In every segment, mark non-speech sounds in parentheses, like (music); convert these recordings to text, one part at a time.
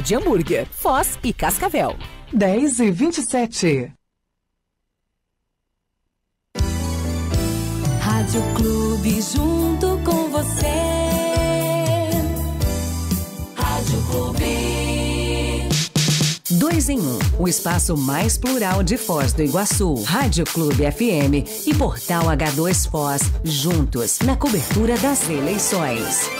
de hambúrguer, Foz e Cascavel. 10 e 27. Rádio Clube junto com você. Rádio Clube. Dois em um, o espaço mais plural de Foz do Iguaçu, Rádio Clube FM e Portal H2 Foz, juntos na cobertura das eleições.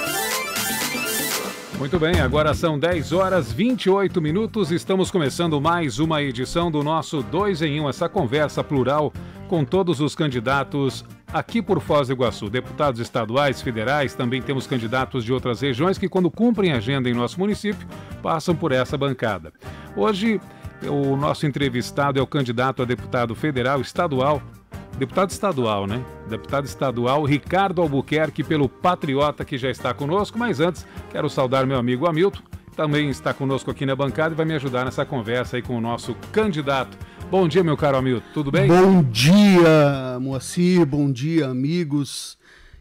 Muito bem, agora são 10 horas 28 minutos. Estamos começando mais uma edição do nosso 2 em 1, um, essa conversa plural com todos os candidatos aqui por Foz do Iguaçu. Deputados estaduais, federais, também temos candidatos de outras regiões que, quando cumprem agenda em nosso município, passam por essa bancada. Hoje. O nosso entrevistado é o candidato a deputado federal estadual deputado estadual, né? Deputado estadual Ricardo Albuquerque pelo Patriota que já está conosco, mas antes quero saudar meu amigo Hamilton, também está conosco aqui na bancada e vai me ajudar nessa conversa aí com o nosso candidato. Bom dia, meu caro Hamilton, tudo bem? Bom dia, Moacir, bom dia, amigos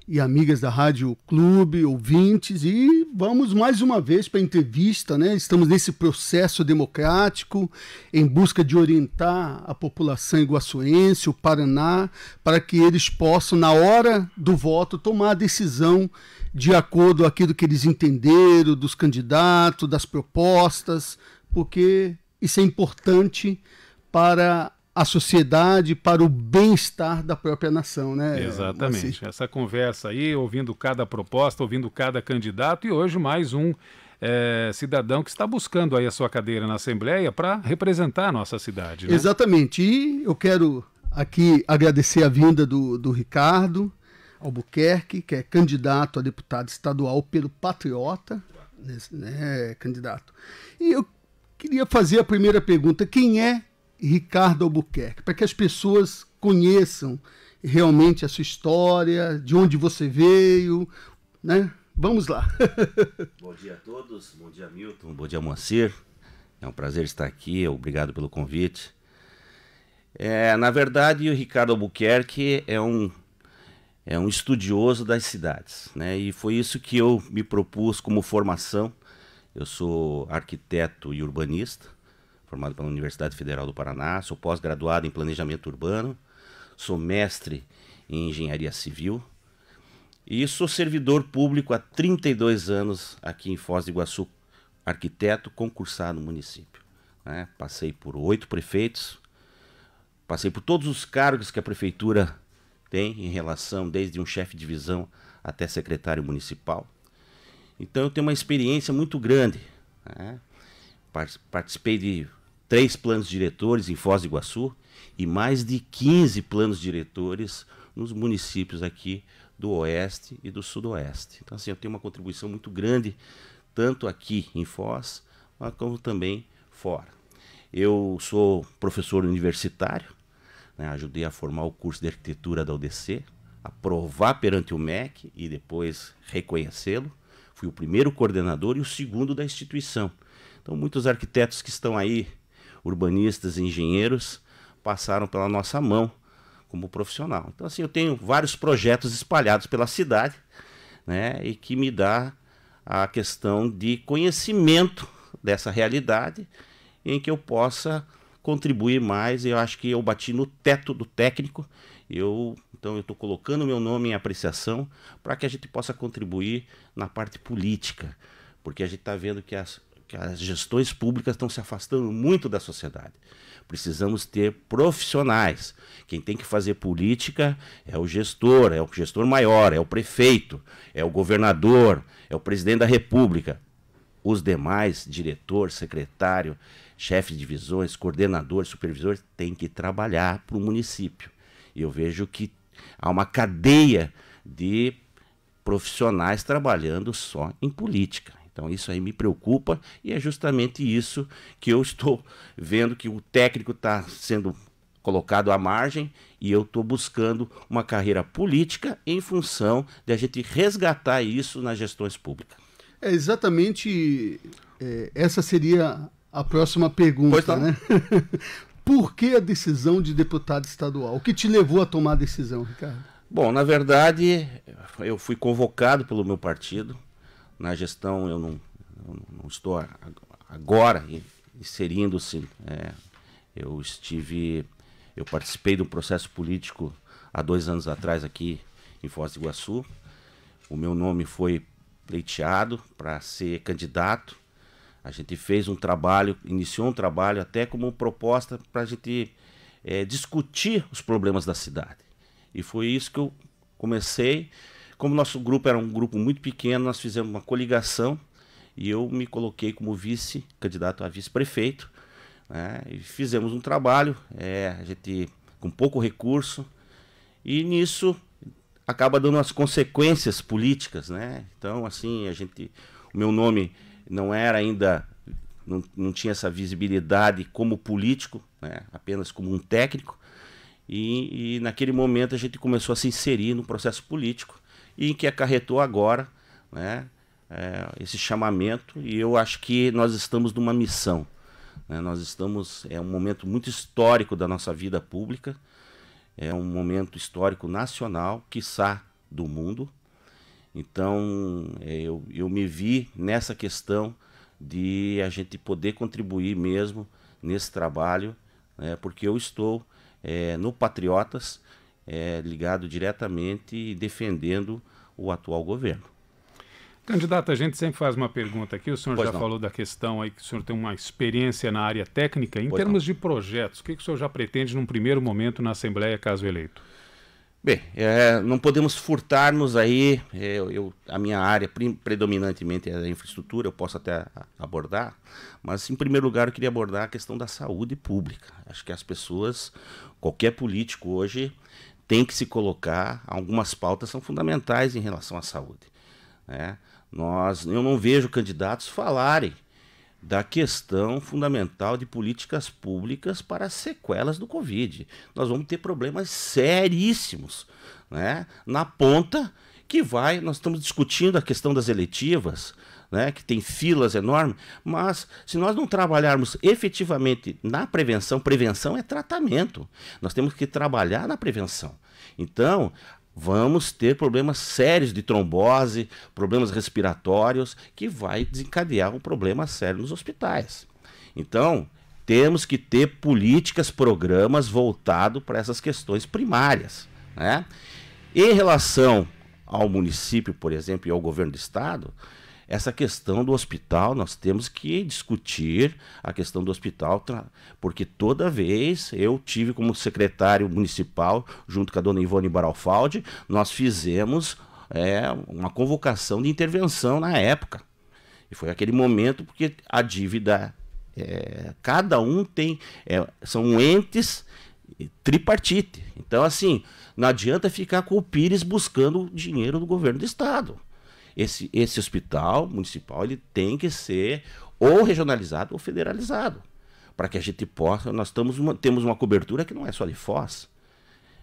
e amigas da Rádio Clube, ouvintes, e vamos mais uma vez para a entrevista, né? Estamos nesse processo democrático em busca de orientar a população iguaçuense, o Paraná, para que eles possam, na hora do voto, tomar a decisão de acordo com aquilo que eles entenderam dos candidatos, das propostas, porque isso é importante para a sociedade para o bem-estar da própria nação, né? Exatamente. Assim. Essa conversa aí, ouvindo cada proposta, ouvindo cada candidato e hoje mais um é, cidadão que está buscando aí a sua cadeira na Assembleia para representar a nossa cidade. Né? Exatamente. E eu quero aqui agradecer a vinda do, do Ricardo Albuquerque, que é candidato a deputado estadual pelo Patriota, né, né candidato. E eu queria fazer a primeira pergunta: quem é Ricardo Albuquerque, para que as pessoas conheçam realmente a sua história, de onde você veio, né? Vamos lá. (laughs) bom dia a todos, bom dia Milton, bom dia Moacir. É um prazer estar aqui, obrigado pelo convite. É, na verdade, o Ricardo Albuquerque é um é um estudioso das cidades, né? E foi isso que eu me propus como formação. Eu sou arquiteto e urbanista formado pela Universidade Federal do Paraná, sou pós-graduado em Planejamento Urbano, sou mestre em Engenharia Civil e sou servidor público há 32 anos aqui em Foz do Iguaçu, arquiteto concursado no município. Né? Passei por oito prefeitos, passei por todos os cargos que a prefeitura tem em relação, desde um chefe de divisão até secretário municipal. Então eu tenho uma experiência muito grande. Né? Participei de três planos diretores em Foz do Iguaçu e mais de 15 planos diretores nos municípios aqui do Oeste e do Sudoeste. Então, assim, eu tenho uma contribuição muito grande, tanto aqui em Foz, mas como também fora. Eu sou professor universitário, né, ajudei a formar o curso de arquitetura da UDC, aprovar perante o MEC e depois reconhecê-lo. Fui o primeiro coordenador e o segundo da instituição. Então, muitos arquitetos que estão aí urbanistas, engenheiros, passaram pela nossa mão como profissional. Então, assim, eu tenho vários projetos espalhados pela cidade, né, e que me dá a questão de conhecimento dessa realidade em que eu possa contribuir mais. Eu acho que eu bati no teto do técnico. Eu, então, eu estou colocando meu nome em apreciação para que a gente possa contribuir na parte política, porque a gente está vendo que as que as gestões públicas estão se afastando muito da sociedade. Precisamos ter profissionais. Quem tem que fazer política é o gestor, é o gestor maior, é o prefeito, é o governador, é o presidente da república. Os demais, diretor, secretário, chefe de divisões, coordenador, supervisor, tem que trabalhar para o município. E Eu vejo que há uma cadeia de profissionais trabalhando só em política. Então isso aí me preocupa e é justamente isso que eu estou vendo que o técnico está sendo colocado à margem e eu estou buscando uma carreira política em função de a gente resgatar isso nas gestões públicas. É exatamente é, essa seria a próxima pergunta, tá. né? (laughs) Por que a decisão de deputado estadual? O que te levou a tomar a decisão, Ricardo? Bom, na verdade, eu fui convocado pelo meu partido na gestão, eu não, eu não estou agora inserindo-se. É, eu estive, eu participei do processo político há dois anos atrás aqui em Foz do Iguaçu. O meu nome foi pleiteado para ser candidato. A gente fez um trabalho, iniciou um trabalho até como proposta para a gente é, discutir os problemas da cidade. E foi isso que eu comecei como nosso grupo era um grupo muito pequeno, nós fizemos uma coligação e eu me coloquei como vice, candidato a vice-prefeito. Né? E fizemos um trabalho, é, a gente com pouco recurso, e nisso acaba dando as consequências políticas, né? Então, assim, a gente, o meu nome não era ainda, não, não tinha essa visibilidade como político, né? apenas como um técnico, e, e naquele momento a gente começou a se inserir no processo político, e que acarretou agora né, é, esse chamamento. E eu acho que nós estamos numa missão. Né? Nós estamos. É um momento muito histórico da nossa vida pública, é um momento histórico nacional, quiçá do mundo. Então, é, eu, eu me vi nessa questão de a gente poder contribuir mesmo nesse trabalho, né, porque eu estou é, no Patriotas, é, ligado diretamente e defendendo o atual governo. Candidato, a gente sempre faz uma pergunta aqui. O senhor pois já não. falou da questão aí que o senhor tem uma experiência na área técnica. Em pois termos não. de projetos, o que, o senhor já pretende num primeiro momento na Assembleia, caso eleito? Bem, é, não podemos furtarmos aí, é, eu, a minha área predominantemente é a infraestrutura, eu posso até abordar, mas em primeiro lugar eu queria abordar a questão da saúde pública. Acho que as pessoas, qualquer político hoje, tem que se colocar, algumas pautas são fundamentais em relação à saúde. Né? Nós, eu não vejo candidatos falarem da questão fundamental de políticas públicas para as sequelas do Covid. Nós vamos ter problemas seríssimos né? na ponta que vai. Nós estamos discutindo a questão das eletivas, né, que tem filas enormes, mas se nós não trabalharmos efetivamente na prevenção, prevenção é tratamento. Nós temos que trabalhar na prevenção. Então, vamos ter problemas sérios de trombose, problemas respiratórios, que vai desencadear um problema sério nos hospitais. Então, temos que ter políticas, programas voltados para essas questões primárias. Né? Em relação ao município, por exemplo, e ao governo do estado, essa questão do hospital, nós temos que discutir a questão do hospital, porque toda vez eu tive como secretário municipal, junto com a dona Ivone Baralfaldi, nós fizemos é, uma convocação de intervenção na época. E foi aquele momento porque a dívida, é, cada um tem, é, são entes tripartite. Então, assim, não adianta ficar com o Pires buscando dinheiro do governo do Estado esse, esse hospital municipal ele tem que ser ou regionalizado ou federalizado para que a gente possa nós estamos uma, temos uma cobertura que não é só de Foz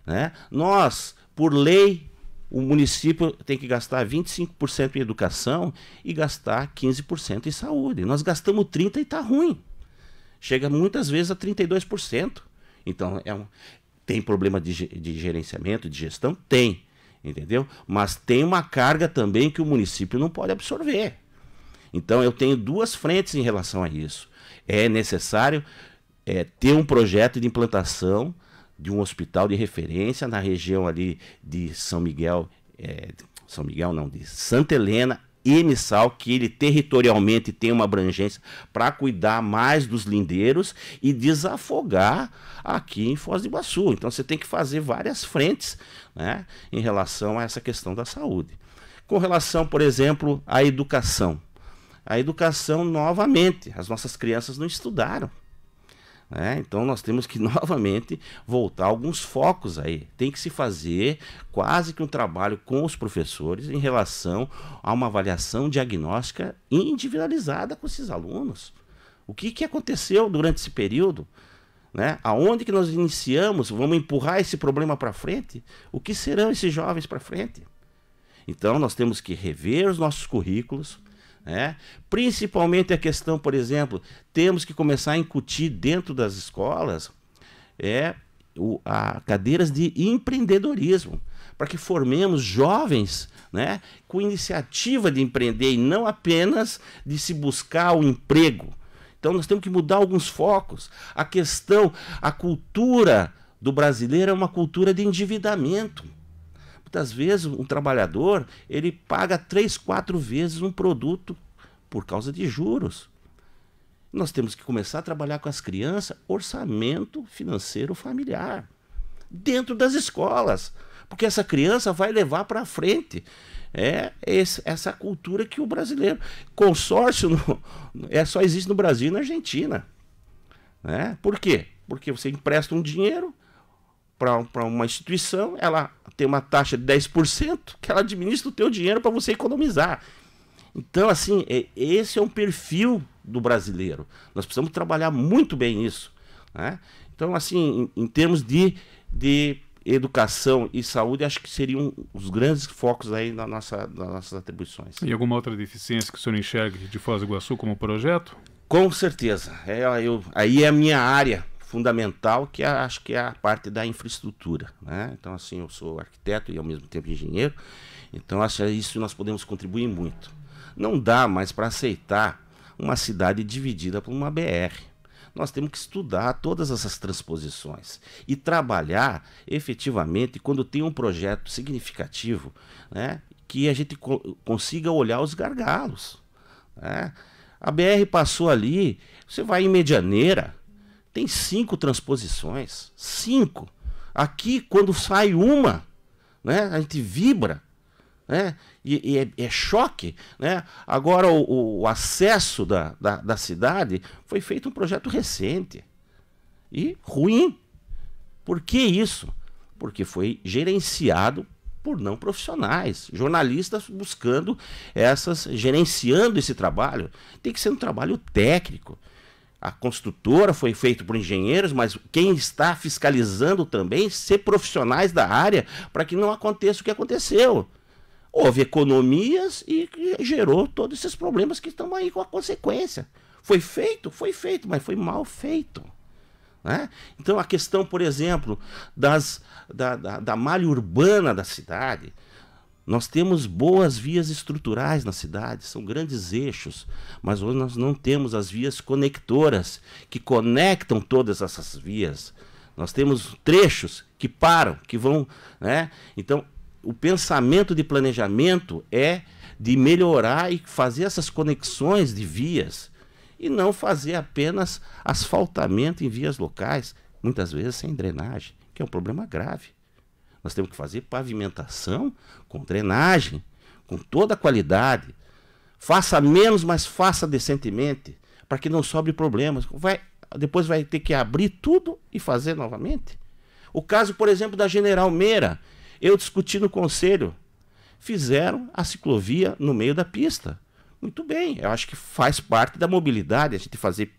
né nós por lei o município tem que gastar 25% em educação e gastar 15% em saúde. Nós gastamos 30% e está ruim. Chega muitas vezes a 32%. Então, é um, tem problema de, de gerenciamento, de gestão? Tem entendeu? Mas tem uma carga também que o município não pode absorver. Então eu tenho duas frentes em relação a isso. É necessário é, ter um projeto de implantação de um hospital de referência na região ali de São Miguel, é, São Miguel não, de Santa Helena Emissal, que ele territorialmente tem uma abrangência para cuidar mais dos lindeiros e desafogar aqui em Foz do Iguaçu. Então você tem que fazer várias frentes né, em relação a essa questão da saúde. Com relação, por exemplo, à educação. A educação, novamente, as nossas crianças não estudaram. Né? Então nós temos que (laughs) novamente voltar alguns focos aí. Tem que se fazer quase que um trabalho com os professores em relação a uma avaliação diagnóstica individualizada com esses alunos. O que, que aconteceu durante esse período? Né? Aonde que nós iniciamos? Vamos empurrar esse problema para frente? O que serão esses jovens para frente? Então nós temos que rever os nossos currículos, né? Principalmente a questão, por exemplo, temos que começar a incutir dentro das escolas é, o, a, cadeiras de empreendedorismo, para que formemos jovens né, com iniciativa de empreender e não apenas de se buscar o emprego. Então nós temos que mudar alguns focos. A questão, a cultura do brasileiro é uma cultura de endividamento. Muitas vezes um trabalhador ele paga três, quatro vezes um produto por causa de juros. Nós temos que começar a trabalhar com as crianças orçamento financeiro familiar dentro das escolas, porque essa criança vai levar para frente. É esse, essa cultura que o brasileiro consórcio no, é só existe no Brasil e na Argentina, né? Por quê? Porque você empresta um dinheiro para uma instituição, ela tem uma taxa de 10% que ela administra o teu dinheiro para você economizar. Então, assim, é, esse é um perfil do brasileiro. Nós precisamos trabalhar muito bem isso. Né? Então, assim, em, em termos de, de educação e saúde, acho que seriam os grandes focos aí na nossa, nas nossas atribuições. E alguma outra deficiência que o senhor enxergue de Foz do Iguaçu como projeto? Com certeza. É, eu, aí é a minha área fundamental, que é, acho que é a parte da infraestrutura. Né? Então, assim, eu sou arquiteto e ao mesmo tempo engenheiro, então acho que isso nós podemos contribuir muito. Não dá mais para aceitar uma cidade dividida por uma BR. Nós temos que estudar todas essas transposições e trabalhar efetivamente quando tem um projeto significativo, né, que a gente co consiga olhar os gargalos. Né? A BR passou ali, você vai em Medianeira, tem cinco transposições. Cinco. Aqui, quando sai uma, né, a gente vibra. Né? E, e é, é, choque. Né? Agora, o, o acesso da, da, da cidade foi feito um projeto recente. E ruim. Por que isso? Porque foi gerenciado por não profissionais, jornalistas buscando essas, gerenciando esse trabalho. Tem que ser um trabalho técnico a construtora foi feita por engenheiros, mas quem está fiscalizando também é ser profissionais da área para que não aconteça o que aconteceu. Houve economias e gerou todos esses problemas que estão aí com a consequência. Foi feito? Foi feito, mas foi mal feito. Né? Então a questão, por exemplo, das, da, da, da malha urbana da cidade, nós temos boas vias estruturais na cidade, são grandes eixos, mas hoje nós não temos as vias conectoras que conectam todas essas vias. Nós temos trechos que param, que vão. Né? Então, o pensamento de planejamento é de melhorar e fazer essas conexões de vias e não fazer apenas asfaltamento em vias locais, muitas vezes sem drenagem, que é um problema grave. Nós temos que fazer pavimentação com drenagem, com toda a qualidade. Faça menos, mas faça decentemente, para que não sobre problemas. Vai, depois vai ter que abrir tudo e fazer novamente. O caso, por exemplo, da General Meira, eu discuti no conselho, fizeram a ciclovia no meio da pista. Muito bem, eu acho que faz parte da mobilidade a gente fazer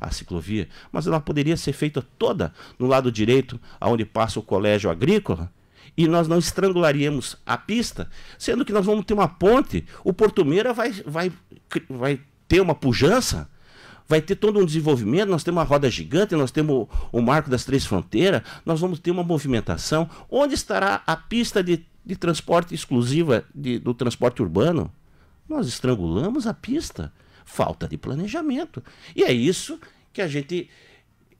a ciclovia, mas ela poderia ser feita toda no lado direito, aonde passa o colégio agrícola, e nós não estrangularíamos a pista, sendo que nós vamos ter uma ponte, o Porto Meira vai, vai, vai ter uma pujança, vai ter todo um desenvolvimento, nós temos uma roda gigante, nós temos o, o marco das três fronteiras, nós vamos ter uma movimentação. Onde estará a pista de, de transporte exclusiva de, do transporte urbano? Nós estrangulamos a pista. Falta de planejamento. E é isso que a gente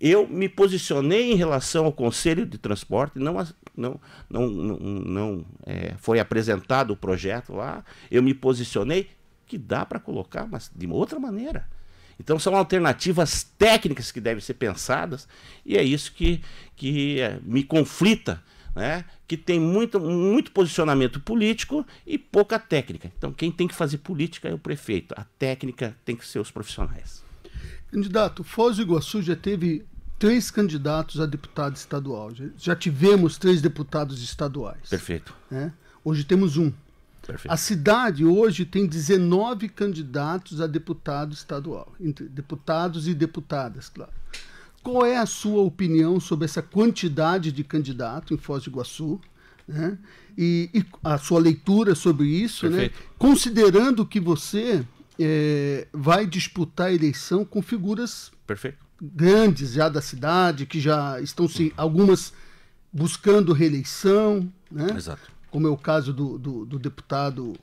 eu me posicionei em relação ao Conselho de Transporte, não, não, não, não, é, foi apresentado o projeto lá, eu me posicionei que dá para colocar, mas de outra maneira. Então são alternativas técnicas que devem ser pensadas e é isso que, que é, me conflita, né? que tem muito, muito posicionamento político e pouca técnica. Então quem tem que fazer política é o prefeito, a técnica tem que ser os profissionais. Candidato, Foz do Iguaçu já teve três candidatos a deputado estadual. Já tivemos três deputados estaduais. Perfeito. Né? Hoje temos um. Perfeito. A cidade hoje tem 19 candidatos a deputado estadual, entre deputados e deputadas, claro. Qual é a sua opinião sobre essa quantidade de candidato em Foz do Iguaçu? Né? E, e, a sua leitura sobre isso, né? Perfeito. né? considerando que você é, vai disputar a eleição com figuras Perfeito. grandes já da cidade, que já estão sim algumas buscando reeleição, né? Exato. como é o caso do, do, do deputado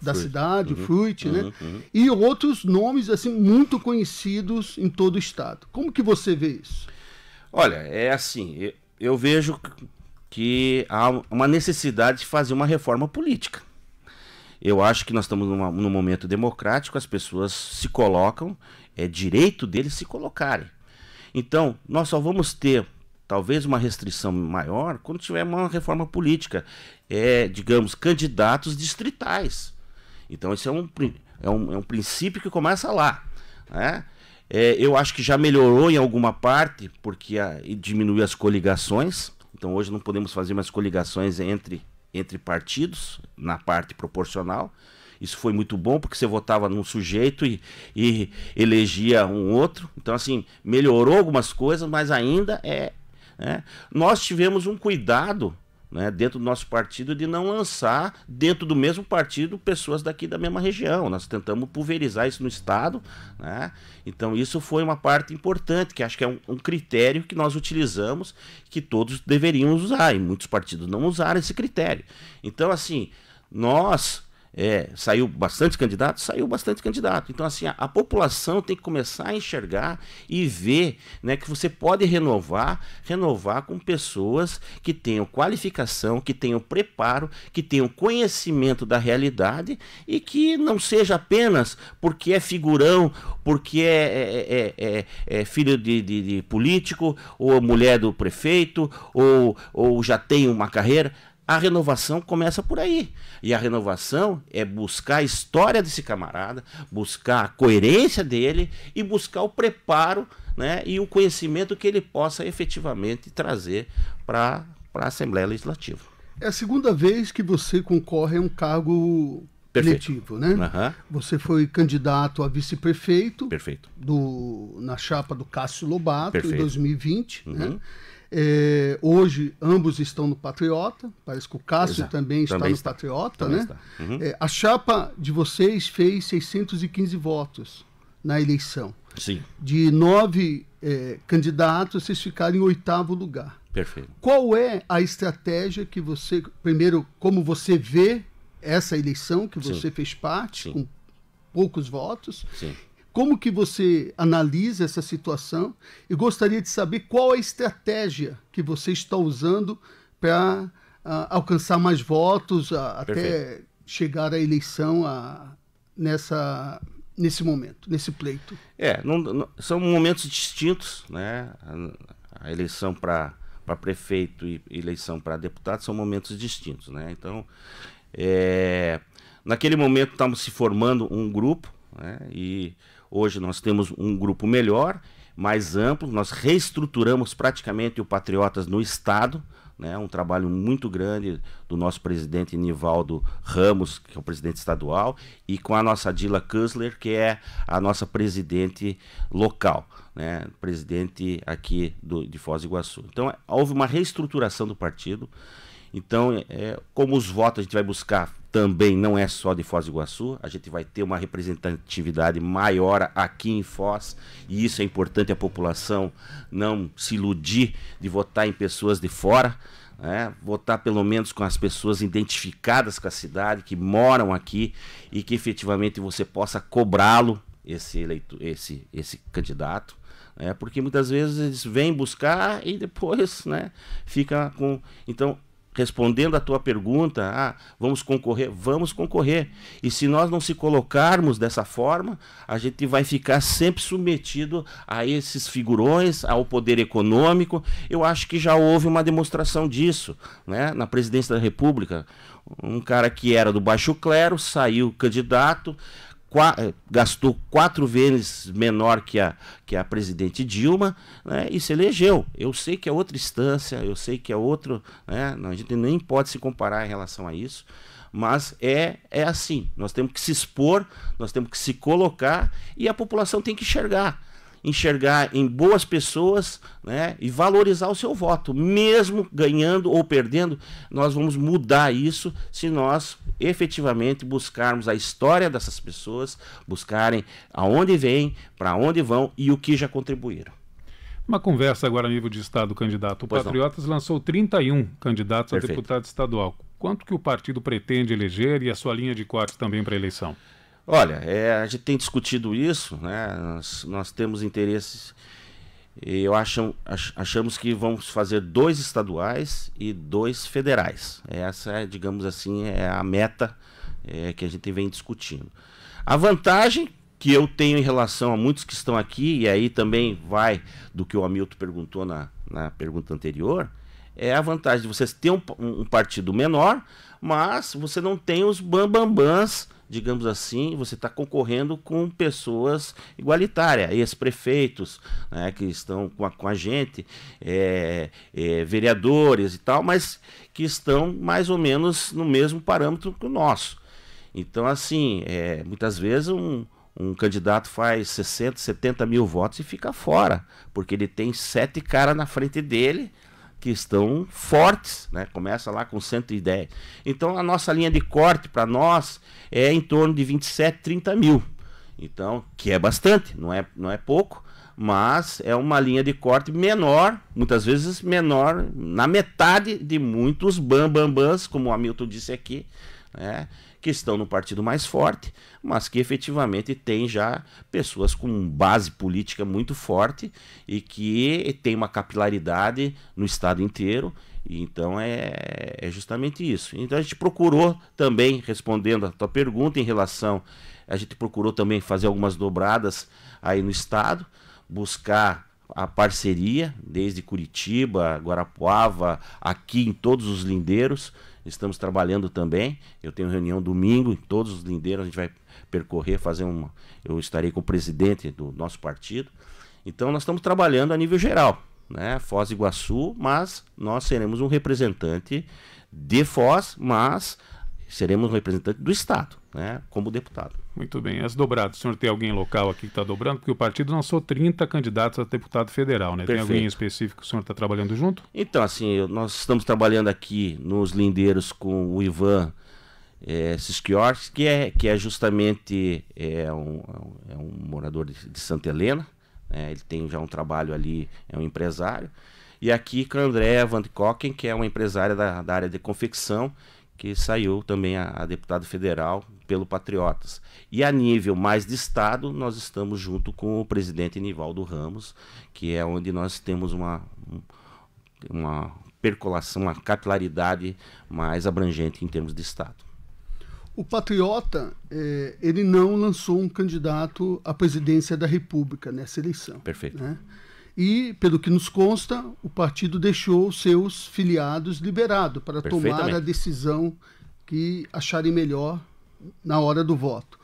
da Fruit. cidade, uhum. o Fruit, né? uhum. né? Uhum. E outros nomes assim muito conhecidos em todo o estado. Como que você vê isso? Olha, é assim, eu vejo que há uma necessidade de fazer uma reforma política. Eu acho que nós estamos numa, num momento democrático, as pessoas se colocam, é direito deles se colocarem. Então, nós só vamos ter talvez uma restrição maior quando tiver uma reforma política, é, digamos, candidatos distritais. Então, esse é um, é um, é um princípio que começa lá. Né? É, eu acho que já melhorou em alguma parte, porque a, ah, diminuiu as coligações. Então, hoje não podemos fazer mais coligações entre entre partidos, na parte proporcional. Isso foi muito bom, porque você votava num sujeito e, e elegia um outro. Então, assim, melhorou algumas coisas, mas ainda é. Né? Nós tivemos um cuidado né, dentro do nosso partido de não lançar dentro do mesmo partido pessoas daqui da mesma região. Nós tentamos pulverizar isso no Estado. Né? Então, isso foi uma parte importante, que acho que é um, um, critério que nós utilizamos, que todos deveriam usar, e muitos partidos não usaram esse critério. Então, assim, nós é, saiu bastante candidato? Saiu bastante candidato. Então, assim, a, a, população tem que começar a enxergar e ver né, que você pode renovar, renovar com pessoas que tenham qualificação, que tenham preparo, que tenham conhecimento da realidade e que não seja apenas porque é figurão, porque é, é, é, é, é filho de, de, de, político, ou mulher do prefeito, ou, ou já tem uma carreira. A renovação começa por aí. E a renovação é buscar a história desse camarada, buscar a coerência dele e buscar o preparo né, e o conhecimento que ele possa efetivamente trazer para a Assembleia Legislativa. É a segunda vez que você concorre a um cargo Perfeito. eletivo, né? Uhum. Você foi candidato a vice-prefeito na chapa do Cássio Lobato Perfeito. em 2020, né? uhum. né? É, hoje, ambos estão no Patriota. Parece que o Cássio Exato. também, também está, está no Patriota, também né? Uhum. É, a chapa de vocês fez 615 votos na eleição. Sim. De nove é, candidatos, vocês ficaram em oitavo lugar. Perfeito. Qual é a estratégia que você. Primeiro, como você vê essa eleição que você Sim. fez parte, Sim. com poucos votos? Sim. Como que você analisa essa situação? E gostaria de saber qual a estratégia que você está usando para ah, alcançar mais votos, a, ah, até chegar à eleição a, ah, nessa nesse momento, nesse pleito? É, não, não, são momentos distintos, né? A, a eleição para prefeito e eleição para deputado são momentos distintos, né? Então, é, naquele momento estávamos se formando um grupo, né? E Hoje nós temos um grupo melhor, mais amplo, nós reestruturamos praticamente o Patriotas no Estado, né, um trabalho muito grande do nosso presidente Nivaldo Ramos, que é o presidente estadual, e com a nossa Dila Kussler, que é a nossa presidente local, né, presidente aqui do, de Foz do Iguaçu. Então, é, houve uma reestruturação do partido então, é, como os votos a gente vai buscar também não é só de Foz do Iguaçu, a gente vai ter uma representatividade maior aqui em Foz, e isso é importante a população não se iludir de votar em pessoas de fora, né? votar pelo menos com as pessoas identificadas com a cidade, que moram aqui e que efetivamente você possa cobrá-lo, esse, eleito, esse, esse candidato, é, porque muitas vezes eles vêm buscar e depois né, fica com. Então, respondendo à tua pergunta, ah, vamos concorrer, vamos concorrer. E se nós não se colocarmos dessa forma, a gente vai ficar sempre submetido a esses figurões, ao poder econômico. Eu acho que já houve uma demonstração disso, né, na presidência da República. Um cara que era do baixo clero saiu candidato, Qua, eh, gastou quatro vezes menor que a, que a presidente Dilma né, e se elegeu. Eu sei que é outra instância, eu sei que é outro. Né, a gente nem pode se comparar em relação a isso, mas é, é assim. Nós temos que se expor, nós temos que se colocar e a população tem que enxergar enxergar em boas pessoas né, e valorizar o seu voto. Mesmo ganhando ou perdendo, nós vamos mudar isso se nós efetivamente buscarmos a história dessas pessoas, buscarem aonde vêm, para onde vão e o que já contribuíram. Uma conversa agora a nível de Estado candidato. O pois Patriotas não. lançou 31 candidatos Perfeito. a deputado estadual. Quanto que o partido pretende eleger e a sua linha de corte também para a eleição? Olha, é, a gente tem discutido isso, né? nós, nós temos interesses. Eu acham, ach, achamos que vamos fazer dois estaduais e dois federais. Essa é, digamos assim, é a meta é, que a gente vem discutindo. A vantagem que eu tenho em relação a muitos que estão aqui, e aí também vai do que o Hamilton perguntou na, na pergunta anterior, é a vantagem de vocês ter um, um partido menor, mas você não tem os bambambãs digamos assim, você está concorrendo com pessoas igualitárias, ex-prefeitos né, que estão com a, com a gente, é, é, vereadores e tal, mas que estão mais ou menos no mesmo parâmetro que o nosso. Então, assim, é, muitas vezes um, um candidato faz 60, 70 mil votos e fica fora, porque ele tem sete caras na frente dele que estão fortes, né? começa lá com 110. Então a nossa linha de corte para nós é em torno de 27, 30 mil. Então, que é bastante, não é, não é pouco, mas é uma linha de corte menor, muitas vezes menor, na metade de muitos bambambãs, bam, como o Hamilton disse aqui, né? que estão no partido mais forte, mas que efetivamente tem já pessoas com base política muito forte e que tem uma capilaridade no estado inteiro. Então é, é justamente isso. Então a gente procurou também, respondendo a tua pergunta em relação, a gente procurou também fazer algumas dobradas aí no estado, buscar a parceria desde Curitiba, Guarapuava, aqui em todos os lindeiros estamos trabalhando também. Eu tenho reunião domingo, todos os lindeiros a gente vai percorrer, fazer uma. Eu estarei com o presidente do nosso partido. Então nós estamos trabalhando a nível geral, né? Foz do Iguaçu, mas nós seremos um representante de Foz, mas seremos representantes do Estado, né, como deputado. Muito bem. As dobradas, o senhor tem alguém local aqui que está dobrando? Porque o partido lançou 30 candidatos a deputado federal, né? Perfeito. Tem alguém específico que o senhor está trabalhando junto? Então, assim, nós estamos trabalhando aqui nos lindeiros com o Ivan é, que é, que é justamente eh, é um, é um morador de, de Santa Helena, né? ele tem já um trabalho ali, é um empresário. E aqui com a Andréa Van Kocken, que é uma empresária da, da área de confecção, que saiu também a, a deputada federal pelo Patriotas. E a nível mais de Estado, nós estamos junto com o presidente Nivaldo Ramos, que é onde nós temos uma, uma percolação, uma capilaridade mais abrangente em termos de Estado. O Patriota, é, ele não lançou um candidato à presidência da República nessa eleição. Perfeito. Né? E, pelo que nos consta, o partido deixou seus filiados liberado para tomar a decisão que acharem melhor na hora do voto.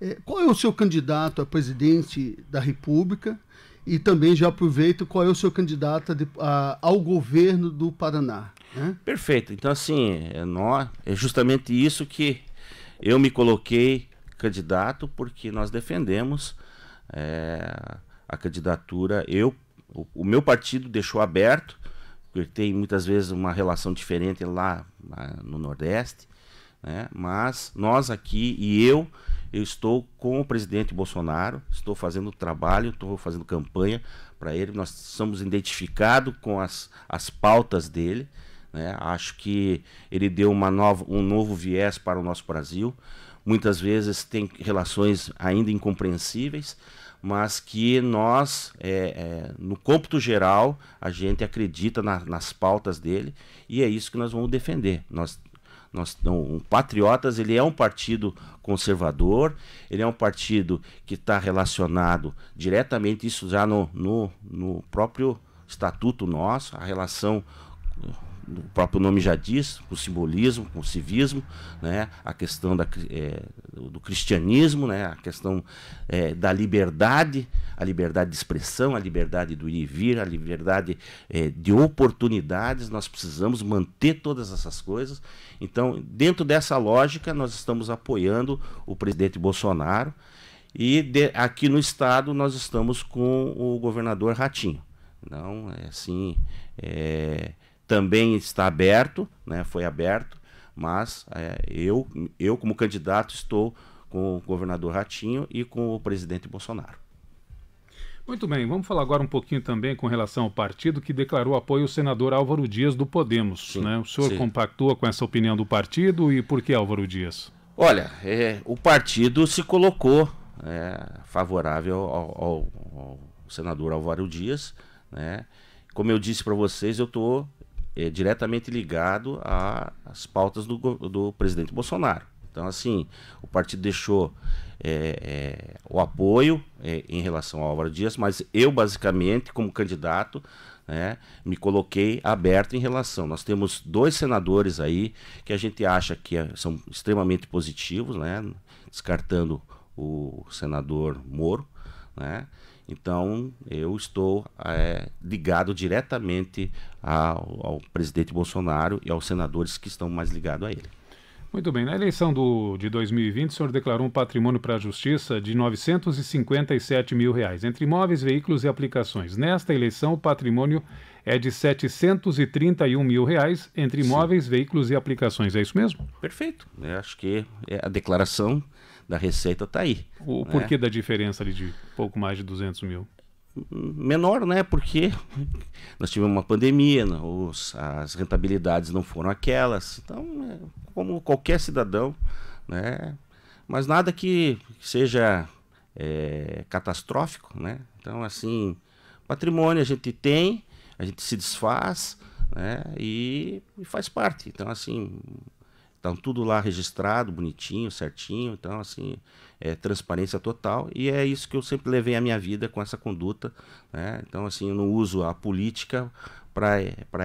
É, qual é o seu candidato a presidente da República? E também já aproveito qual é o seu candidato a, ao governo do Paraná. Né? Perfeito. Então, assim, é, nós, é justamente isso que eu me coloquei candidato, porque nós defendemos é, a candidatura. Eu o, o meu partido deixou aberto, porque tem muitas vezes uma relação diferente lá, lá no Nordeste, né? mas nós aqui e eu, eu estou com o presidente Bolsonaro, estou fazendo trabalho, estou fazendo campanha para ele, nós somos identificados com as, as pautas dele, né? acho que ele deu uma nova, um novo viés para o nosso Brasil, muitas vezes tem relações ainda incompreensíveis, mas que nós, é, é, no cômputo geral, a gente acredita na, nas pautas dele e é isso que nós vamos defender. Nós, nós um Patriotas ele é um partido conservador, ele é um partido que está relacionado diretamente, isso já no, no, no próprio estatuto nosso, a relação o próprio nome já diz, com o simbolismo, com o civismo, né? a questão da, é, do cristianismo, né? a questão é, da liberdade, a liberdade de expressão, a liberdade do ir e vir, a liberdade é, de oportunidades. Nós precisamos manter todas essas coisas. Então, dentro dessa lógica, nós estamos apoiando o presidente Bolsonaro e de, aqui no estado nós estamos com o governador Ratinho. Não, é assim. É, também está aberto, né, foi aberto, mas é, eu, eu, como candidato, estou com o governador Ratinho e com o presidente Bolsonaro. Muito bem, vamos falar agora um pouquinho também com relação ao partido que declarou apoio ao senador Álvaro Dias do Podemos. Sim, né? O senhor sim. compactua com essa opinião do partido e por que Álvaro Dias? Olha, é, o partido se colocou é, favorável ao, ao, ao, senador Álvaro Dias. Né? Como eu disse para vocês, eu estou é, diretamente ligado às pautas do, do presidente Bolsonaro. Então, assim, o partido deixou é, é, o apoio é, em relação ao Álvaro Dias, mas eu, basicamente, como candidato, né, me coloquei aberto em relação. Nós temos dois senadores aí que a gente acha que é, são extremamente positivos, né, descartando o senador Moro, né, então, eu estou é, ligado diretamente ao, ao, presidente Bolsonaro e aos senadores que estão mais ligados a ele. Muito bem. Na eleição do, de 2020, o senhor declarou um patrimônio para a Justiça de 957 mil reais, entre imóveis, veículos e aplicações. Nesta eleição, o patrimônio é de 731 mil reais entre imóveis, Sim. veículos e aplicações. É isso mesmo? Perfeito. Eu acho que é, a declaração da receita está aí. O né? porquê da diferença ali de pouco mais de 200 mil? Menor, né? Porque nós tivemos uma pandemia, os, as rentabilidades não foram aquelas. Então, é como qualquer cidadão, né? Mas nada que seja é, catastrófico, né? Então, assim, patrimônio a gente tem, a gente se desfaz né, e, e faz parte. Então, assim, estão tá tudo lá registrado, bonitinho, certinho. Então, assim, é transparência total. E é isso que eu sempre levei a minha vida com essa conduta. Né? Então, assim, eu não uso a política para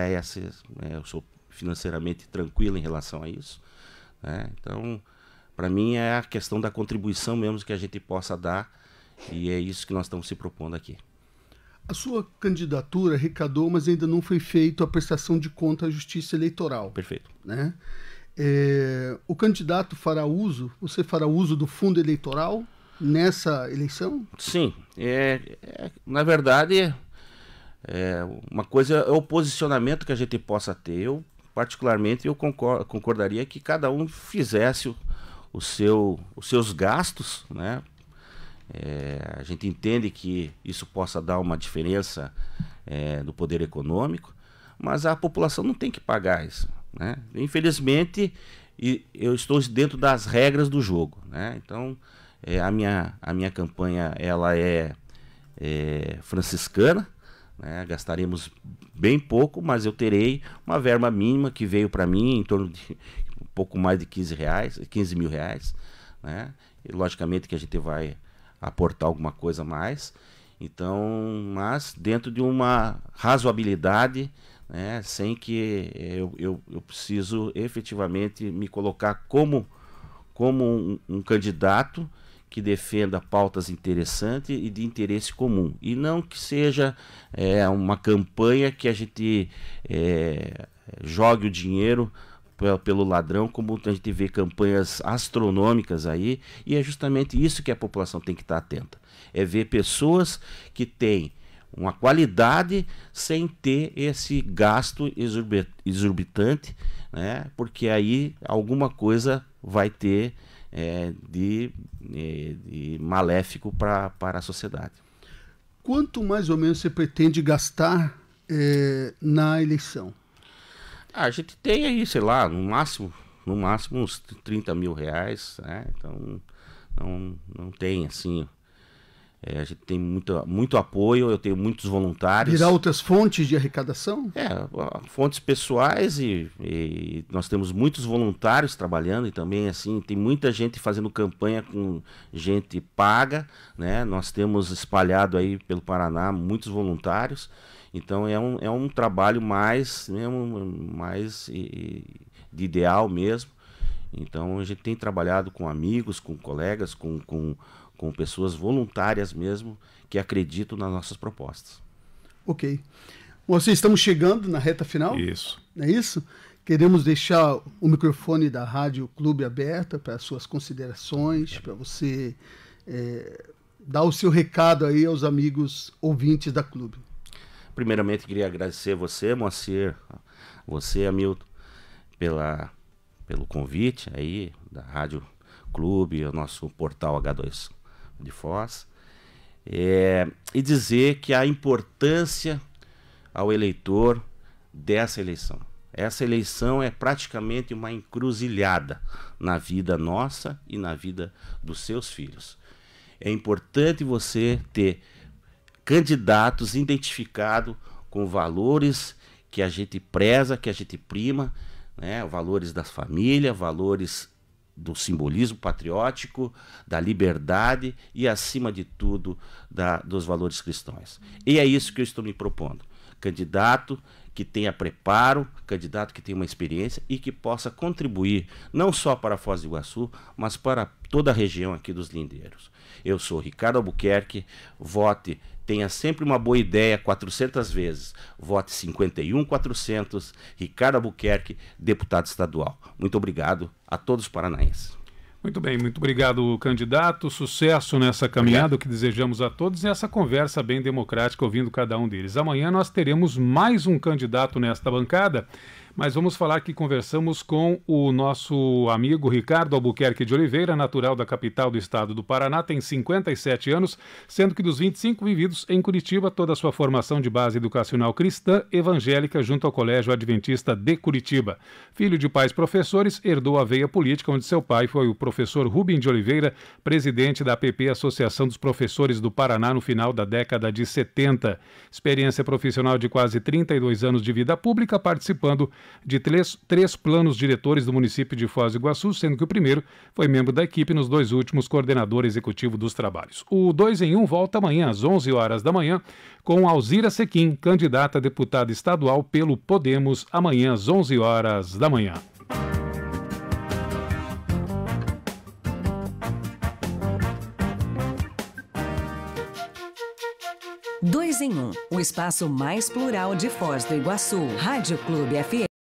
essa. É, eu sou financeiramente tranquilo em relação a isso. Né? Então, para mim é a questão da contribuição mesmo que a gente possa dar. E é isso que nós estamos se propondo aqui. A sua candidatura arrecadou, mas ainda não foi feita a prestação de conta à Justiça Eleitoral. Perfeito. Né? É, o candidato fará uso, você fará uso do fundo eleitoral nessa eleição? Sim. É, é na verdade, é, uma coisa é o posicionamento que a gente possa ter. Eu, particularmente, eu concor concordaria que cada um fizesse o, o seu, os seus gastos, né? É, a gente entende que isso possa dar uma diferença é, poder econômico, mas a população não tem que pagar isso. Né? Infelizmente, eu estou dentro das regras do jogo. Né? Então, é, a, minha, a minha campanha ela é, é franciscana, né? gastaremos bem pouco, mas eu terei uma verba mínima que veio para mim em torno de um pouco mais de 15, reais, 15 mil reais. Né? E, logicamente que a gente vai aportar alguma coisa mais. Então, mas dentro de uma razoabilidade, né, sem que eu, eu, eu, preciso efetivamente me colocar como, como um, um, candidato que defenda pautas interessantes e de interesse comum. E não que seja é, uma campanha que a gente é, jogue o dinheiro pelo ladrão, como a gente vê campanhas astronômicas aí, e é justamente isso que a população tem que estar atenta. É ver pessoas que têm uma qualidade sem ter esse gasto exorbitante, né? porque aí alguma coisa vai ter é, de, é, de, maléfico para a sociedade. Quanto mais ou menos você pretende gastar é, na eleição? Ah, a gente tem aí, sei lá, no máximo, no máximo uns 30 mil reais, né? Então não, não tem assim. É, a gente tem muito, muito apoio, eu tenho muitos voluntários. Virar outras fontes de arrecadação? É, fontes pessoais e, e, nós temos muitos voluntários trabalhando e também assim, tem muita gente fazendo campanha com gente paga, né? Nós temos espalhado aí pelo Paraná muitos voluntários então é um, é um trabalho mais, mesmo, mais de ideal mesmo. Então a gente tem trabalhado com amigos, com colegas, com, com, com pessoas voluntárias mesmo que acreditam nas nossas propostas. Ok. Vocês estamos chegando na reta final? Isso. Não é isso? Queremos deixar o microfone da Rádio Clube aberta para suas considerações, para você é, dar o seu recado aí aos amigos ouvintes da Clube. Primeiramente, queria agradecer você, Moacir, você, Hamilton, pela, pelo convite aí da Rádio Clube, o nosso portal H2 de Foz. É, e dizer que a importância ao eleitor dessa eleição. Essa eleição é praticamente uma encruzilhada na vida nossa e na vida dos seus filhos. É importante você ter candidatos identificados com valores que a gente preza, que a gente prima, né? valores da família, valores do simbolismo patriótico, da liberdade e, acima de tudo, da, dos valores cristãos. E é isso que eu estou me propondo candidato que tenha preparo, candidato que tenha uma experiência e que possa contribuir não só para Foz do Iguaçu, mas para toda a região aqui dos Lindeiros. Eu sou Ricardo Albuquerque, vote, tenha sempre uma boa ideia 400 vezes. Vote 51400, Ricardo Albuquerque, deputado estadual. Muito obrigado a todos os paranaenses. Muito bem, muito obrigado, candidato. Sucesso nessa caminhada, obrigado. que desejamos a todos, e essa conversa bem democrática, ouvindo cada um deles. Amanhã nós teremos mais um candidato nesta bancada. Mas vamos falar que conversamos com o nosso amigo Ricardo Albuquerque de Oliveira, natural da capital do estado do Paraná, tem 57 anos, sendo que dos 25 vividos em Curitiba, toda a sua formação de base educacional cristã evangélica junto ao Colégio Adventista de Curitiba. Filho de pais professores, herdou a veia política, onde seu pai foi o professor Rubem de Oliveira, presidente da APP Associação dos Professores do Paraná no final da década de 70. Experiência profissional de quase 32 anos de vida pública, participando de três, três planos diretores do município de Foz do Iguaçu, sendo que o primeiro foi membro da equipe nos dois últimos coordenador executivo dos trabalhos. O 2 em 1 um volta amanhã às 11 horas da manhã com Alzira Sequim, candidata a deputada estadual pelo Podemos, amanhã às 11 horas da manhã. Dois em um, o espaço mais plural de Foz do Iguaçu. Rádio Clube FM.